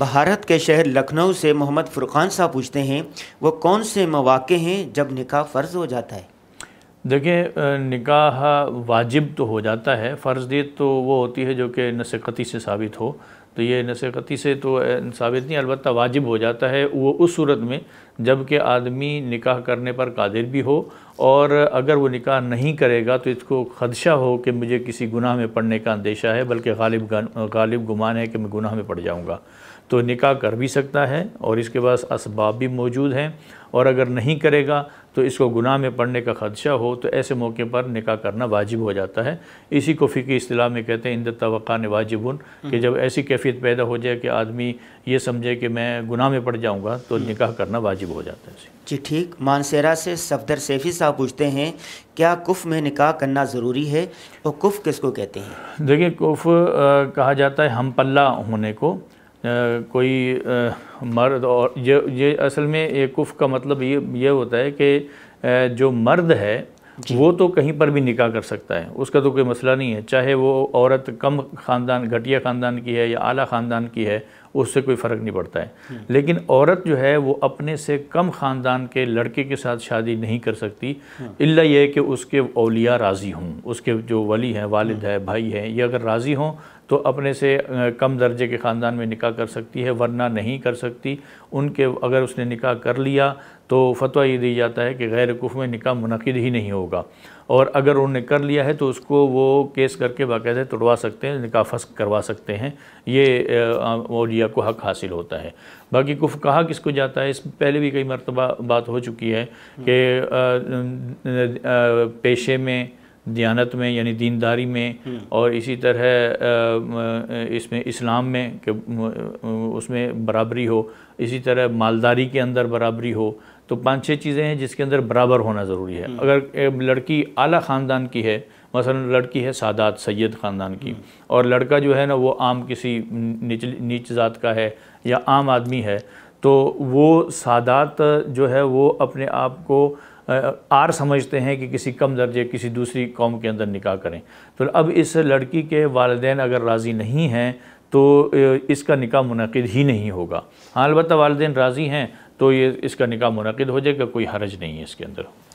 भारत के शहर लखनऊ से मोहम्मद फुरकान साहब पूछते हैं वो कौन से मौाक़े हैं जब निकाह फ़र्ज़ हो जाता है देखिए निकाह वाजिब तो हो जाता है फ़र्ज़ तो वो होती है जो कि नसीकती से साबित हो तो ये नसकती से तो साबित नहीं अलबत् वाजिब हो जाता है वो उस सूरत में जबकि आदमी निकाह करने पर कादिर भी हो और अगर वो निकाह नहीं करेगा तो इसको खदशा हो कि मुझे किसी गुनाह में पड़ने का अंदेशा है बल्कि गालिब गालिब गुमान है कि मैं गुनाह में पड़ जाऊँगा तो निकाह कर भी सकता है और इसके पास इसबाब भी मौजूद हैं और अगर नहीं करेगा तो इसको गुनाह में पड़ने का खदशा हो तो ऐसे मौके पर निकाह करना वाजिब हो जाता है इसी को फ़िकी असलाह में कहते हैं इंद तो वाजिबन कि हम्म। जब ऐसी कैफियत कैफियत पैदा हो जाए कि आदमी ये समझे कि मैं गुनाह में पड़ जाऊंगा तो हम्म। निकाह करना वाजिब हो जाता है जी ठीक मानसेरा से सफदर सेफी साहब पूछते हैं क्या कुफ़ में निकाह करना ज़रूरी है और कुफ़ किसको कहते हैं देखिए कुफ़ कहा जाता है हम पल्ला होने को आ, कोई आ, मर्द और ये ये असल में ये कुफ़ का मतलब ये ये होता है कि जो मर्द है वो तो कहीं पर भी निकाह कर सकता है उसका तो कोई मसला नहीं है चाहे वो औरत कम ख़ानदान घटिया ख़ानदान की है या आला ख़ानदान की है उससे कोई फ़र्क नहीं पड़ता है हम्म। लेकिन औरत जो है वो अपने से कम ख़ानदान के लड़के के साथ शादी नहीं कर सकती हम्म। इल्ला ये कि उसके अलिया राज़ी हों उसके जो वली हैं वालिद हम्म। है भाई हैं ये अगर राज़ी हों तो अपने से कम दर्जे के ख़ानदान में निकाह कर सकती है वरना नहीं कर सकती उनके अगर उसने निकाह कर लिया तो फतवा ये दी जाता है कि गैर कुफ में निकाह मनद ही नहीं होगा और अगर उन्होंने कर लिया है तो उसको वो केस करके बाकायदा तोड़वा सकते हैं निकाह फस करवा सकते हैं ये मौलिया को हक़ हासिल होता है बाकी कुफ कहा किसको जाता है इस पहले भी कई मरतबा बात हो चुकी है कि पेशे में दयानत में यानी दीनदारी में हम्म। और इसी तरह इसमें इस्लाम में कि उसमें बराबरी हो इसी तरह मालदारी के अंदर बराबरी हो तो पांच छह चीज़ें हैं जिसके अंदर बराबर होना ज़रूरी है हम्म। अगर लड़की आला ख़ानदान की है मसलन लड़की है सादात सैयद ख़ानदान की और लड़का जो है ना वो आम किसी नीच नीच ज़ात का है या आम आदमी है तो वो सादात जो है वो अपने आप को आर समझते हैं कि किसी कम दर्जे किसी दूसरी कौम के अंदर निकाह करें तो अब इस लड़की के वालदेन अगर राज़ी नहीं हैं तो इसका निकाह मुनद ही नहीं होगा हाँ अलबत् वालदेन राज़ी हैं तो ये इसका निकाह मुनद हो जाएगा कोई हरज नहीं है इसके अंदर